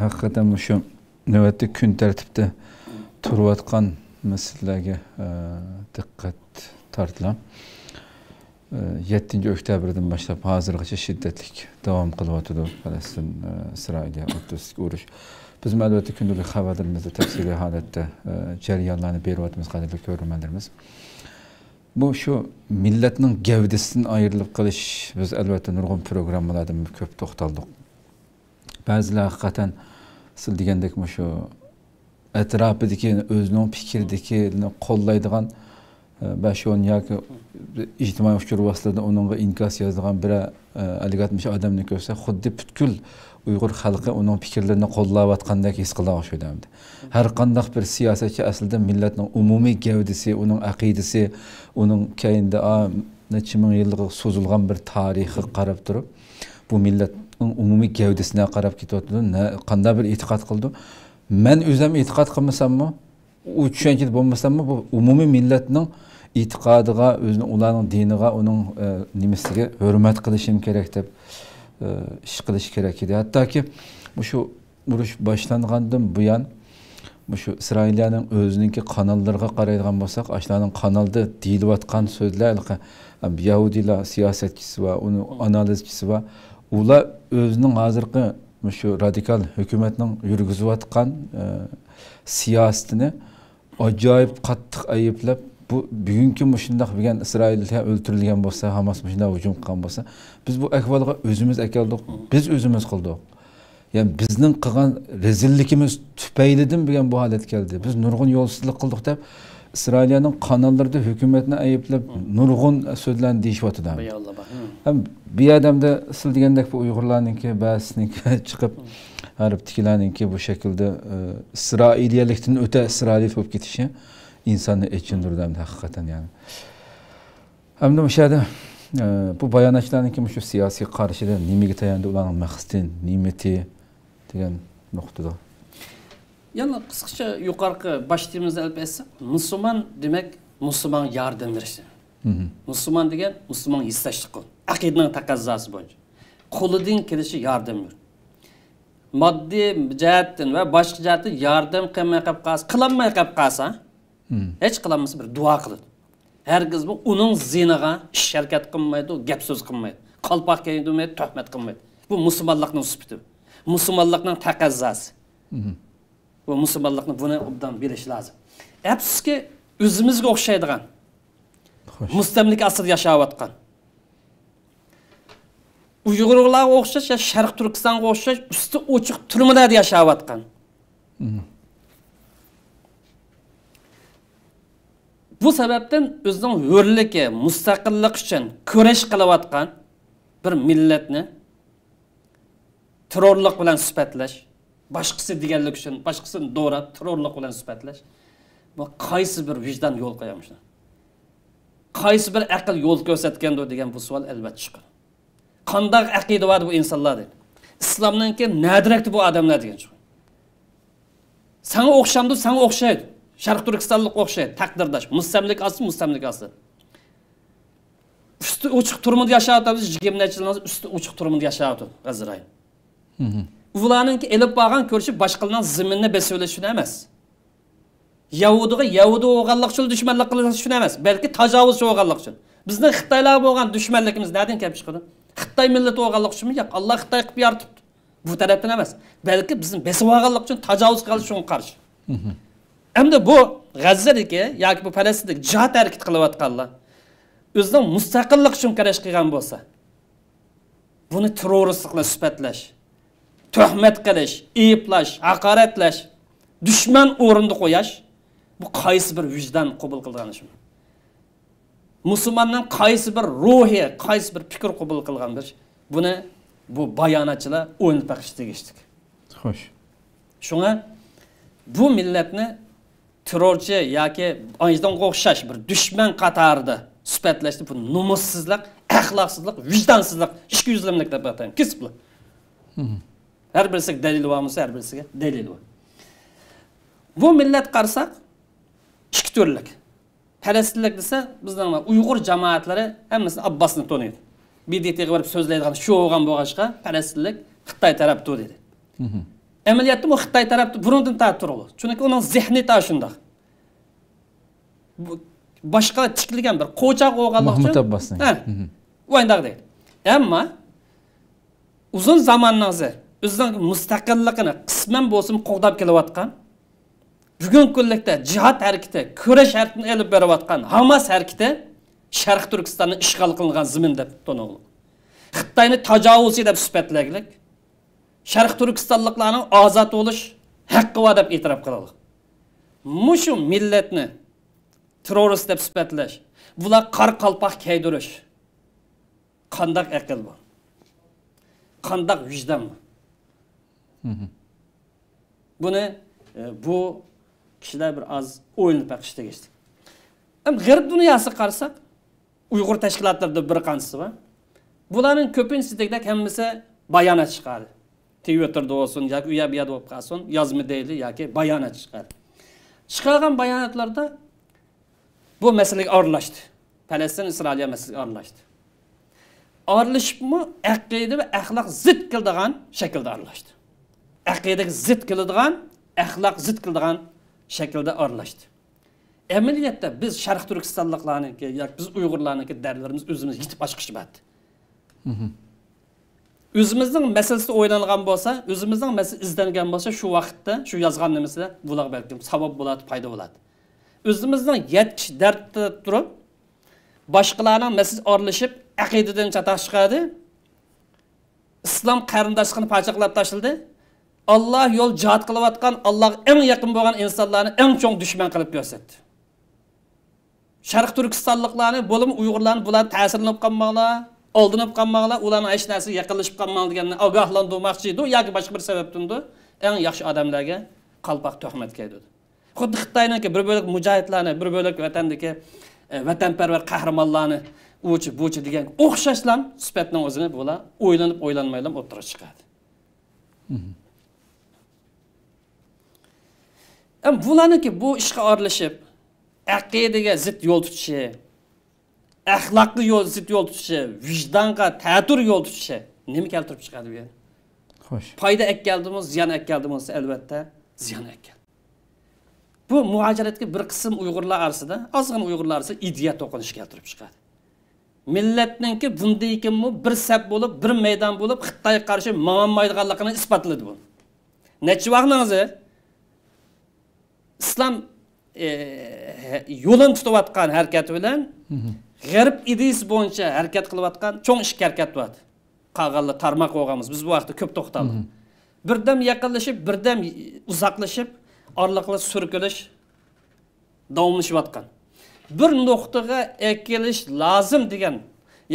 həqiqətən şu növbəti gün tərtibdə turvatqan məsələlərə e, diqqət tartılan. E, 7-ci oktyabrdan başlayıb hazırgacha şiddətlik davam qılıbdı Falastin e, İsrailiya ortasidagi urush. Biz albatta kundalik xabarlarimizda tafsiliy holatda jarayonlarni beryapmiz qadrli ko'rmanlarimiz. Bu şu milletinin gövdesinden ayrılıp kalış biz elbette nurgun programmalarda köp toxtaldık. Bazılar hakikaten сіз дегендек мұшы әтрапыдеки өзінің пикирдекини қолдайдыған бәші он яки ijtimoiy uchur vositalarida uningga inkas yozadigan bir aligatmish odamni ko'rsa xuddi butkul uyg'ur xalqi uning fikrlarini qo'llayotgandek his qila o'xshaydi har qandaq bir siyosatchi aslida millatning umumiy gavdisi uning aqidasi uning keyinda necha ming so'zilgan bir tarixi qarab turib bu millat исламдыктын умумий кеудесине карап кетип атты кандай бир этикат кылды мен өзүм этикат кылмасамбы у түшүнчүлүк болмасамбы бул умумий миллеттин этикадыга өзүнүн улардын динига унун немесиге өрмөт кылышым керек деп иш кылыш керек эди хаттаки ушу уруш башлангандан буян ушу Израилиянын өзүнүнкү каналдарга карайдыган болсок ашулардын каналда дийилип аткан сөздөр ялка яудилар саясатчысы бар унун анализчиси бар Ula özünün hozirgi shu radikal hukumatning yurgizayotgan e, siyosatini acayip qattiq ayblab bu bugungi shundoq bo'lgan İsrail'de o'ltirilgan bo'lsa hamas shundoq hujum kan bo'lsa biz bu ahvolga özümüz akeldik biz özümüz qildik ya'ni bizning qilgan rezilligimiz tufaylidan bo'lgan bu holat geldi. biz nurg'un yo'lsizlik qildik deb Israiliyanın kanallarda hükümetini ayıplab nurgun sözlerini deyişip Hem bir adam da degandek bu Uygurlarninki, ba'zisiniki çıkıp harib ki bu şekilde e, öte o'ta Israiliyat bo'lib ketishi için echindirdi hamda haqiqatan yani. Hem de yerda bu bayonotchilarniki shu siyosiy qarashida nimaga tayandi ularning maqsadi, nimati degan nuqtada yani qisqacha yuqorqi boshdimizda elbette. Müslüman demek Müslüman musulmon yordam berishi mhm. musulmon degan musulmon istashlik qil aqidani taqozosi bo'yicha qo'lidan kelishi yordam ber moddiy jihatdan va boshqa jihatdan yordam qilmay qolib qolsa Hiç qolib qolsa mhm. hech qilolmasa bir duo qiladi hargiz bu uning ziniga ish harakat qilmaydi gap so'z qilmaydi qalpoq kiymaydi tuhmat qilmaydi bu musulmonlikning sifati musulmonlikning taqozosi mhm. bu musulmonlikni buni obdan bilish lozim afsuski o'zimizga o'xshaydigan mustamlik asr yashayotgan uyg'urlarga o'xshash sharq turkistonga o'xshash usti ochiq turmalarda yashayotgan mm-hmm. bu sababdan o'zining hurligi mustaqillik uchun kurash qilayotgan bir millatni terrorlik bilan sifatlash boshqasi deganlik uchun boshqasini do'rab terrorlik bilan sifatlash bu qaysi bir vijdon yo'l qo'yamiz qaysi bir aql yo'l ko'rsatgandi degan bu savol albatta chiqadi qandaq aqida bor bu deydi islomdan keyin nadirakdi bu odamlar degan sanga o'xshamdi sanga o'xshaydi sharq turkistonlik o'xshaydi taqdirdosh mustamlik asli mustamlik asli usti uchiq turmida yashayotamiz yigirma necha yildan usti uchiq turmida yashayotib hozir Ulanın ki borgan ko'rishib boshqalarning ziminni besilish uchun emas yahudiga yahudi bo'lganlik uchun dushmanlik Belki uchun emas balki tajovuz bo'lganlik uchun bizni xitoylar bo'lgan dushmanligimiz nadan kelib chiqadi xitoy millati bo'lganlik uchunmi yo'q alloh xitoy qilib yoritibdi bu tarafdan emas balki bizni besib olganlik uchun tajovuz qilish uchun qarshi endi bu g'azzadagi yoki bu palastindagi jihod harakat qilayotganlar o'zining mustaqillik uchun kurash qilgan bo'lsa buni terroristlik bilan sifatlash töhmet qilish iyiblash haqoratlash dushman o'rinda qo'yash bu kayısı bir vicdan kabul qilgani shu musulmonning qaysi bir ruhi kayısı bir fikir kabul qilgandir Bunu bu bayonotchilar o'ynab baqish tegishlik xo'sh shunga bu millatni terrorchi yoki anga o'xshash bir dushman qatorida sifatlashni bu nomussizlik axloqsizlik vijdonsizlik ikki yuzlamlik deb ataymiz kesib har birisiga dalil bor bo'lsa har birisiga dalil bor bu millat qarasak ikki turlik falastinlik desa bizni uyg'ur jamoatlari hammasi abbosni to'naydi bidtga borib so'zlaydigan shu bo'lgan bo'lg'achqa falastinlik xitoy tarafda dedi amaliyotda bu xitoy tarafda burundan tarab turdi chunki uni zehni ta shundoq boshqa tikilgan bir qo'chaq bo'lganlik uchun mahmud abbosni ha deydi ammo uzun zamanni o'zi o'zining mustaqilligini qisman bo'lsin қоғдап kelayotgan bugungi kunlikda jihod harakati kurash harakatini olib berayotgan hamas harakati sharq turkistonni ishg'ol qilingan zimin deb to'nilgan xitoyni tajovuzi deb sifatlagilik sharq turkistonliklarni ozod bo'lish haqqi bor deb e'tirof millatni terrorist deb qandaq aql qandaq vijdon Hı hı. Buni e, bu kishilar bir oz o'yilni paqish tegishli g'arb dunyosiga qarasak uyg'ur tashkilotlarida bir qanchasi bor bularning ko'pinchsidagidek hammasi bayonot chiqadi twitterda bo'lsin yoki u bir bu yoqda bo'lib qolsin yozma deyli yoki bayonot chiqadi chiqargan bayonotlarda bu masalaga aralashdi falastin isroiliya masalasiga aralashdi aralashibmi aqida ve ahlak zid keladigan shaklda ağırlaştı. aqidaga zid keladigan axloq zid keladigan shaklda aralashdi amaliyotda biz sharq turkistonliklarniki yoki biz uyg'urlarniki dardlarimiz o'zimiz yetib oshqishmadi mhm. o'zimizning masalasida o'ylangan bo'lsa o'zimizning masalasi izlangan bo'lsa shu vaqtda shu yozgan nimasida bular balkim savob bo'ladi foyda bo'ladi o'zimizning yetish dardda turib boshqalarning masalasi oralashib aqidadan chiqadi islom qarindoshligini parchaqlab tashladi Allah yo'l jihod qilayotgan allohga eng yaqin bo'lgan insonlarni eng cho'ng dushman qilib ko'rsatdi sharq turkistonliklarni bo'limi uyg'urlarni bular ta'sirlanib qolmanglar oldinib ulan ularni hech narsaga yaqinlashib qolmang deganni ogohlantirmoqchi edi ki boshqa bir en eng yaxshi odamlarga qalpoq to'xmatga dedi xuddi ki bir bo'lak mücahitlerine, bir bo'lak vatandagi e, vatanparvar qahramonlarni uchi buchi degan o'xshashlam sifatni o'zini bular o'ylanib o'ylanmaylam o'tira chiqadi mhm. bularniki bu ishga oralashib aqidaga zid yo'l tutishi axloqqa yo'l zid yo'l tutishi vijdonga ta'tur yo'l tutishi nima keltirib chiqadi bu yer xo'sh foyda ak keldimi ziyon ak keldimi albatta ziyon ak keldi bu muhajiratga bir qism uyg'urlar orasida ozgina uyg'urlar orasida idea to'qinishi keltirib chiqadi millatninki bunday bir sap bo'lib bir maydon bo'lib xitoyga qarshi manolmaydiganligini isbotladi bu necha vaqtingizni islom e, yo'lini tutayotgan harakati bilan g'arb idis bo'yicha harakat qilayotgan cho'ng ishga harakat qilyapti qag'alli tarmoq bo'lganmiz biz bu vaqtda ko'p to'xtaldik birdam yaqinlashib birdam uzoqlashib orliqli surkilish davomlashayotgan bir nuqtaga ekilish lozim degan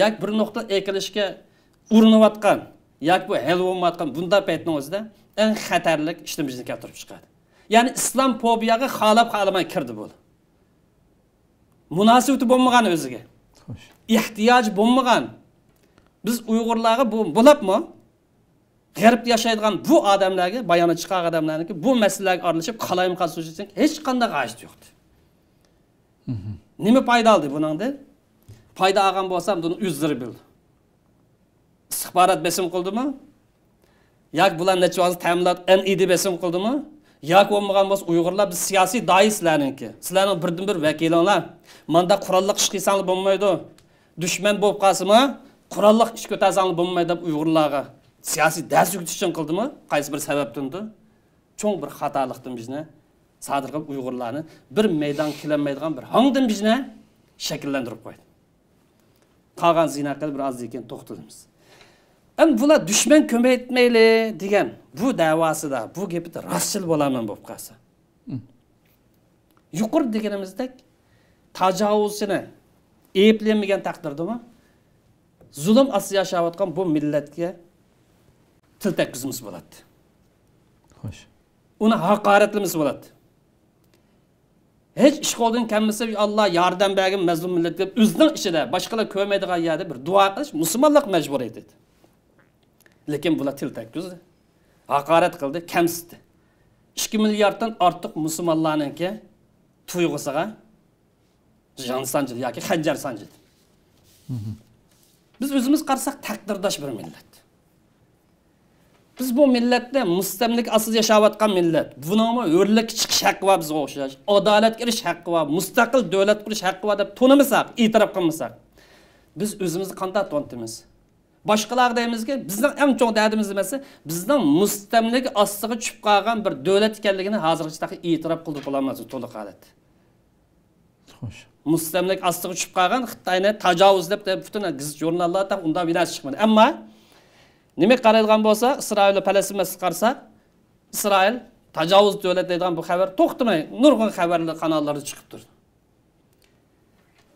yoki bir nuqta ekilishga urinayotgan yoki bu hal bo'lmayotgan bunday paytni o'zida eng xatarlik ishimizni keltirib chiqadi ya'ni İslam fobiyaga halap halama kirdi bu munosabati bo'lmagan o'ziga ehtiyoj bo'lmagan biz uyg'urlarga bu bo'libmi g'arbda yashaydigan bu adamlar bayoni chiqqan odamlarniki bu masalalarga aralashib qalayim qazilish uchun hech qanday g'ajit yo'q mhm. nima foyda oldi buningda foyda olgan bo'lsam buni o'zlari bildi istixborot besim qildimi ne bular temlat en nid besim qildimi yoki bo'lmagan біз uyg'urlar biz siyosiy doi sizlarniki sizlarning birdan bir vakilinglar manda qurolliq ish qilsanglar bo'lmaydi dushman bo'lib qolsinmi qurolliq ish ko'tarsanglar bo'lmaydi deb uyg'urlarga siyosiy dars yukitish uchun qildimi qaysi bir бір cho'ng bir бір bizni sadir qilib uyg'urlarni bir maydon bir shakllantirib qo'ydi qolgan bir An bula düşman köme etmeyli degen bu davası da bu gibi de rastçıl bolamın bu kası. Yukur degenimizdek tacavuzini eyiplenmegen takdirdi mi? Zulüm ası yaşavatkan bu milletke til tekkizimiz boladı. Hoş. Ona hakaretlimiz boladı. Hiç iş koldun kendisi Allah yardım bergin mezlum millet deyip, özünün işi de başkaları kövmeydiği yerde bir dua kılış, Müslümanlık mecburiyeti. lekin bular til tekkizdi haqorat qildi kamsitdi ikki milliarddan ortiq musulmonlarniki tuyg'usiga jon sanjidi yoki hanjar sanjidi biz o'zimiz qarasak taqdirdosh bir millat biz bu millatda mustamlik aslida yashayotgan millat bunoma o'rlik chiqish haqqi bor bizga o'xshash adolatga kirish haqqi bor mustaqil davlat qurish haqqi bor deb to'nimisak e'tirof qilmasak biz o'zimizni qanday to'ntimiz boshqalar deymizki ki bizden en çok derdimiz bizni bizden ostiga tushib qolgan bir davlat ekanligini hozirgacha e'tirof qilib bo'lolmas to'liq holatda xo'sh mustamlik ostiga tushib qolgan xitoyni tajovuz deb butun gazit jurnallarda undan vinosi chiqmadi ammo nima qaraydigan bo'lsa isroil falastin masalasi qarasak İsrail tajovuz devlet deydigan bu xabar to'xtamay nurg'un xabarlar kanalları çıkıp durdu.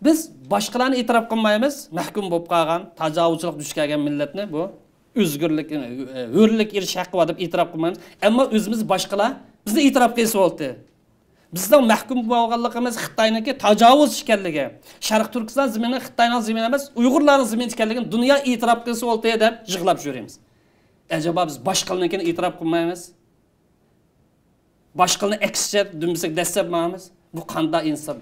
biz boshqalarni e'tirof qilmaymiz mahkum bo'lib qolgan tajovuzchilik duch kelgan millatni bu o'zgirlik hurlik e, e, erish haqqi bor deb e'tirof qilmaymiz ammo o'zimiz boshqalar bizni e'tirof qilsa bo'ldi bizning mahkum bo'lganligimiz xitoyniki tajovuz ekanligi sharq turkiston zimini xitoyni zimini emas uyg'urlarni zimini ekanligini dunyo e'tirof qilsa bo'ldi deb yig'lab yuramiz ajaba biz boshqalarnikini e'tirof qilmaymiz boshqalarni aksicha desak dastlab bu qanday inson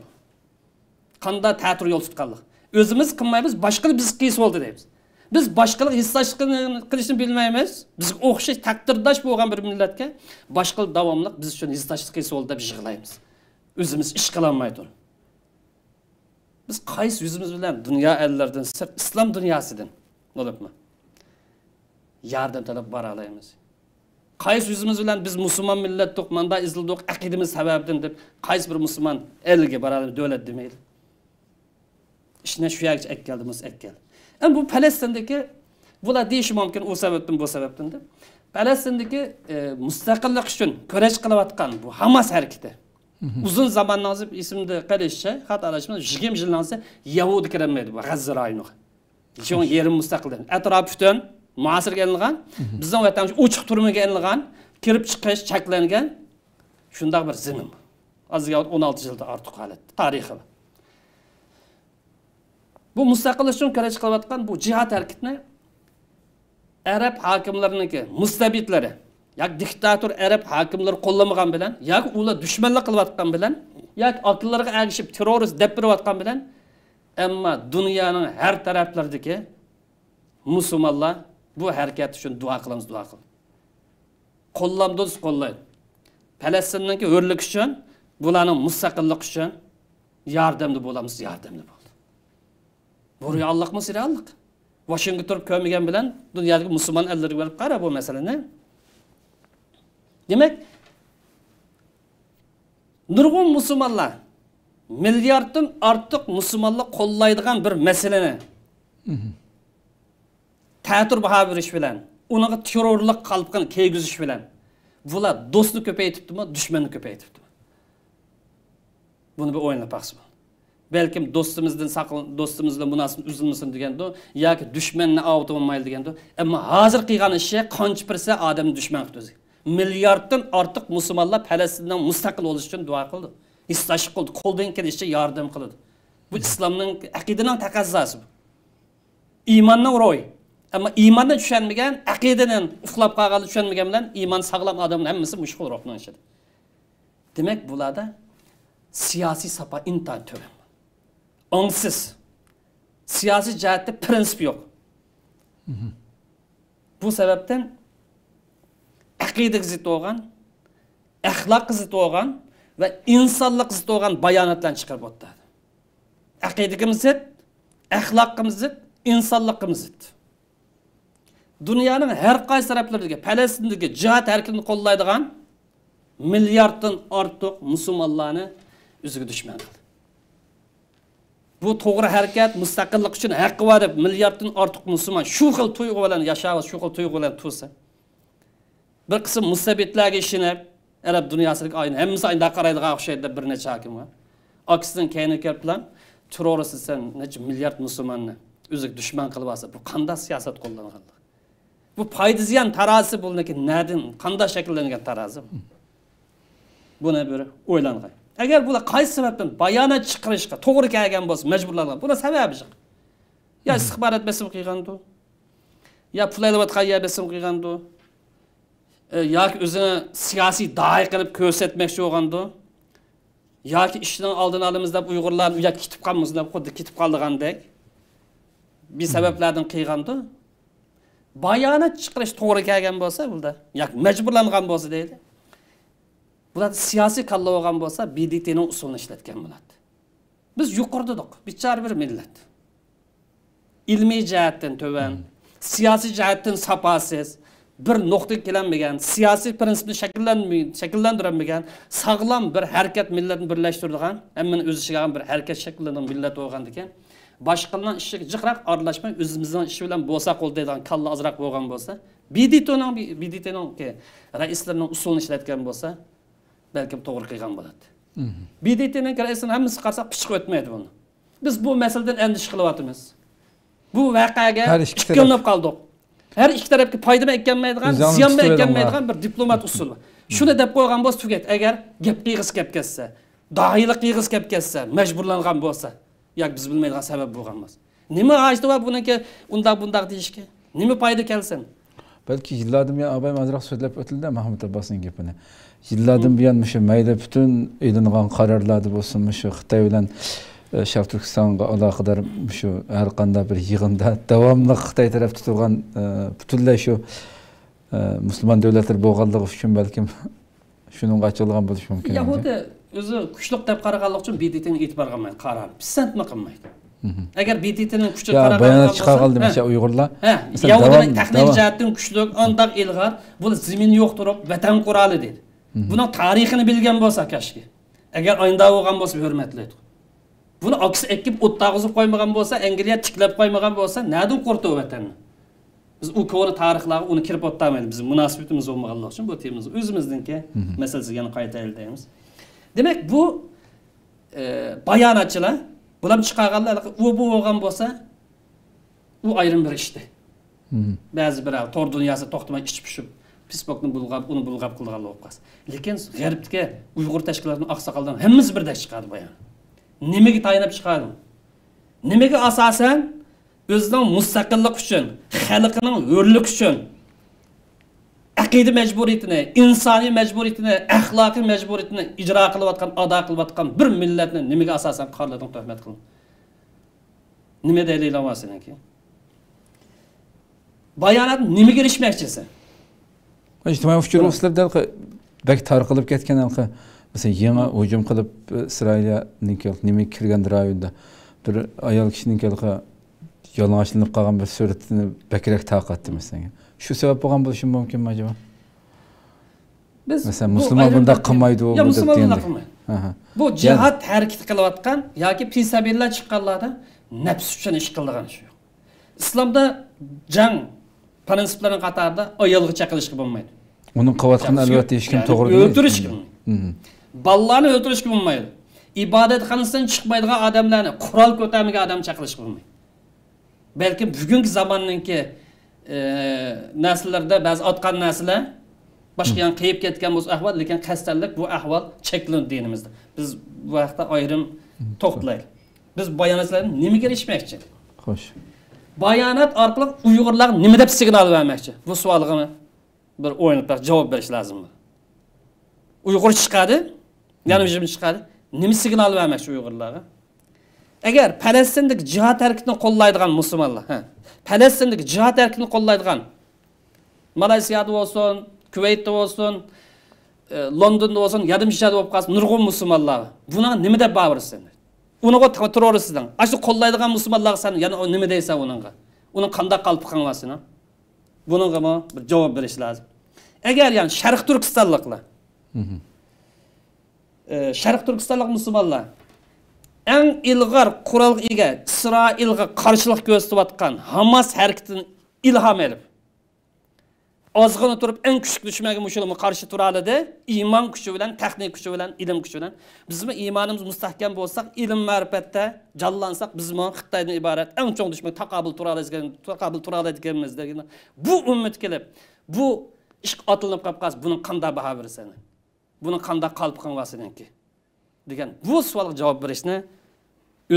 қанда тәтір жол тұтқанлық өзіміз қылмаймыз башқаны біз қиыс болды дейміз біз башқалық издашқыны қылышын білмейміз біз оқшаш тәқтірдаш болған бір милләтке башқалық давамлық біз үшін издашқы қиыс болды деп жығылаймыз өзіміз іш қыла алмай тұр біз қайсы өзіміз білән дүния әллерден сырт ислам дүниясыдан ұлыпмы yardım talep var alayımız. Kays yüzümüz bilen biz Müslüman millet manda izledik, akidimiz sebebden de kays bir Müslüman elge var alayımız, devlet demeyiz. ishni shu yoqcha akkel desa akkel endi bu palastindagi bular deyishi mumkin u sababdan bu sababdan deb palastindagi e, mustaqillik uchun kurash qilayotgan bu hamas harakati mhm. uzun zamondan hozir esimda qarashicha xat alashmas yigirma yildan hozir yahudi kirolmaydi bu g'azza rayoniga mhm. yerim mustaqildan atrofi butun muasirga ilingan mhm. bizni vatanimiz ochiq turmaga ilingan kirib chiqish cheklangan shundoq bir zimin hozirga o'n olti yildan ortiq holat tarixi bu mustaqillik uchun kurach qilayotgan bu jihod harakatni arab hokimlariniki mustabitlari yoki diktator arab hokimlari qo'llamagan bilan yoki ular dushmanlik qilayotgan bilan yoki aqllarga ergishib terrorist deb berayotgan bilan ammo dunyoning har taraflaridagi Müslümanlar bu harakat için dua qilamiz dua qil qo'llamdoz qo'llaydi falastinninki o'rlik uchun bularni mustaqillik uchun yordamda bo'lamiz yordamda bo'lamiz Buraya mı sire Allah. Washington turup kömegen bilen dünyadaki Müslüman elleri verip kara bu mesele ne? Demek nurgun Müslümanlar milyardın artık Müslümanlar kollaydıgan bir meseleni. Tətur baha bir iş bilen, ona terörlük kalıpkan keygüz iş bilen. Vula dostluk köpeği tuttu mu, düşmanlık köpeği tuttu mu? Bunu bir oyunla baksın. Belki balkim do'stimizdan saql do'stimizdan munosib uzilmasin deganda yoki dushmanni avtomayl deganda ammo hozir qilgan ishi qancha persent odamni dushman qildi o'zi milliarddan ortiq musulmonlar falastindan mustaqil bo'lish uchun dua qildi istashib qildi qo'ldan kelishicha yardım kıldı bu islomning aqidaning taqozosi bu iymonning ro'yi ammo akidinin tushunmagan aqidani uxlab qolganni tushunmagan bilan iymon sog'lom odamni hammasi mushkul ruhni ichida demak da siyasi sapa intayin tuban ongsiz. Siyasi cihatte prensip yok. Hı hı. Bu sebepten akidik zıt olgan, ahlak zıt olgan ve insanlık zıt olgan bayanatla çıkar botta. Akidikimiz zıt, ahlakımız zıt, insanlıkımız zıt. Dünyanın her kaysi taraflarındaki, Palestin'deki cihat erkinini kollaydıgan milyardın artık Müslümanlarını üzüge düşmeyen bu to'g'ri harakat mustaqillik uchun haqqi bor deb milliarddan ortiq musulmon shu xil tuyg'u bilan yashaymiz şu xil tuyg'u olan tursa bir qism mustabidlarga ishinib arab dünyasındaki oyni hammasi unda qaraydigan o'xshaydi deb bir necha hokim bor akisidan keyin kelib bilan terrorist sen necha milliard musulmonni o'ziga dushman qilib olsa bu qanday siyosat qo'llanganlik bu foyda ziyon tarozi bu nadan qanday shakllangan tarozi buni bir o'ylangan eğer bu da agar bular qaysi sababdan bayonot chiqarishga to'g'ri kelgan bo'lsa majburlangan bular sababi yo istixborot besim qilgandu yo pul aylanayotgan besim qilgandu yoki o'zini siyosiy dai qilib ko'rsatmoqchi bo'lgandu yoki ishdan oldini olamiz deb uyg'urlar uya ketib qolmiz bu xuddi ketib qoldigandek bir sabablardan qilgandu bayonot chiqarish to'g'ri kelgan bo'lsa bunda yoki majburlangan bo'lsa deydi bular siyasi kalla bo'lgan bo'lsa bdtni usulini ishlatgan bo'ladi biz yuqurdidiq bechora bir millat ilmiy jihatdan tuvan hmm. siyasi jihatdan sapasız bir nuqtaga kelinmagan siyosiy prinsipni shakllantirolmagan Sağlam bir hareket milletin birlashtiradigan hammani o'z ichiga bir hareket harakat millet millat bo'lgan ekan boshqalarni ishiga jiqroq aralashmay o'zimizni ishi bilan bo'lsa qo'llaydigan kalla ozroq bo'lgan bo'lsa bdtni ki, raislarining usulini ishlatgan bo'lsa balkim to'g'ri biz bu masaladan andisha bu voqeaga bir diplomat usuli shuni deb qo'ygan bo'lsa tugaydi agar gapga yig'isi kelib ketsa doiylik bo'lsa biz mahmud Yıllardan buyon mushu mayda butun elingan qarorlarni bo'lsin mushu Xitoy bilan sharq e, turkistonga aloqador shu har qanday bir yig'inda Devamlı xitoy taraf turgan e, butunlay shu musulmon davlatlar bo'lganligi uchun balkim shuning ochilgan bo'lishi mumkin yahudi o'zi kuchliq deb qaraganligi uchun beditini e'tibor qilmaydi qarab pissantmi qilmaydi agar beditini kuchi bayonot chiqargan demoqchi uyg'urlar yahudini tahlil jihatdan kuchli undaq ilg'ar bu zimin yo'q turib vatan qurali dedi buni tarixini bilgan bo'lsa kashki agar oyinda bo'lgan bo'lsa hurmatlaydi buni oksi ekib o'ttag'izib qo'ymagan bo'lsa angliya tiklab qo'ymagan bo'lsa nadan qo'rqdi vatanni biz u koni tarixlarga uni kirib o'tdamaydi bizni munosabatimiz bo'lmaganligi uchun bu temamizni o'zimizniki masalasiga qaytaylik deymiz demak bu e, bayonotchilar bular chiqarganlar u bu bo'lgan bo'lsa u ayrim bir ishdi ba'zi birlar tor dunyosi to'xtamay ichib pishib песпоктун булгап уну булгап кылганлыгы болуп калса Лекен гариптике уйгур ташкилатынын аксакалдан хаммасы бирдей чыгады баягы немеге таянып чыгады немеге асасен өзүнүн мустакылдык үчүн халкынын өрлүк үчүн ақиди мәжбуриятini insoniy ижра axloqiy ijro qilayotgan qilayotgan bir millatni nimaga asosan qorlading tuhmat nima deydilar bayonot nimaga ijtimoiy fikr uluslarda bak tarqalib ketgan halqa masalan yangi hujum qilib e, isroilniki nima kirgan rayonda bir ayol kishiniki halqa yalang'ochlanib qolgan bir suratini bakrak tarqatdi masalan shu sabab bo'lgan bo'lishi mumkinmi acaba biz masalan musulmon bunday qilmaydi yo'q musulmon bunday qilmaydi bu jihod harakati qilayotgan yoki fisabillar chiqqanlarda nafs uchun ish qildigan shu islomda jang prinsiplarni qatorida ayolga chaqilishga bo'lmaydi Onun qilayotgani albatta hech kim to'g'ri öldürüş o'ldirish bolalarni o'ldirishga bo'lmaydi ibodatxonasidan chiqmaydigan odamlarni qurol ko'tamiga odam chaqirishga bo'lmaydi balkim bugungi zamonniki e, nasllarda ba'zi otgan nasla boshqa yoqqa qiyib ketgan bo'lsa ahvol lekin qasdtanlik bu ahvol cheklanadi dinimizda biz bu haqda ayrim toplayır. biz bayonotlarni nimaga erishmoqchi xo'sh bayonot orqali uyg'urlar nima deb signal bermoqchi bu savolga bir o'yinib javob berish lozimmi uyg'ur chiqadi yanimizim chiqadi nima signal bermoqchi uyg'urlarga agar palestindagi jihod harakatini qo'llaydigan musulmonlar ha palestindagi jihod harakatini qo'llaydigan malayziyada bo'lsin olsun bo'lsin olsun e, londonda bo'lsin yadimishada bo'lib qolsin nurg'un musulmonlar buni nima deb bavir sen uniga terroristdan ana shu qo'llaydigan musulmonlarga san yana deyse deysan uninga kanda qanday qalbi qanglasin buningami bir javob berish lozim agar yani sharq turkistonliklar sharq e, turkistonlik musulmonlar eng ilg'or qurolga ega isroilga qarshilik ko'rsatayotgan hamas harakatini ilhom olib ozg'ini turib eng kuchli dushmanga mushulimi qarshi tura oladi iymon kuchi bilan texnik kuchi bilan ilm kuchi bilan bizni iymonimiz mustahkam bo'lsak ilm ma'rifatda biz bizmi xitoydan iborat eng chong dushman taqobil tura degan taqobil tura oladiganmiz degan bu umid kelib bu ish otilib qolib qolsa buni qanday baho berasan buni qanday qalb qilmasinki degan bu savolga javob berishni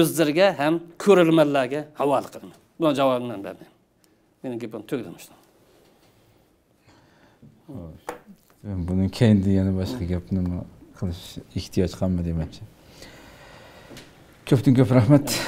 o'zlariga ham ko'rilmanlarga havola qilaman buni javobini berdim meni gapim tugadim buni kendi yana boshqa gap nima qilish ehtiyoj qolma demoqchi ko'pdan ko'p rahmat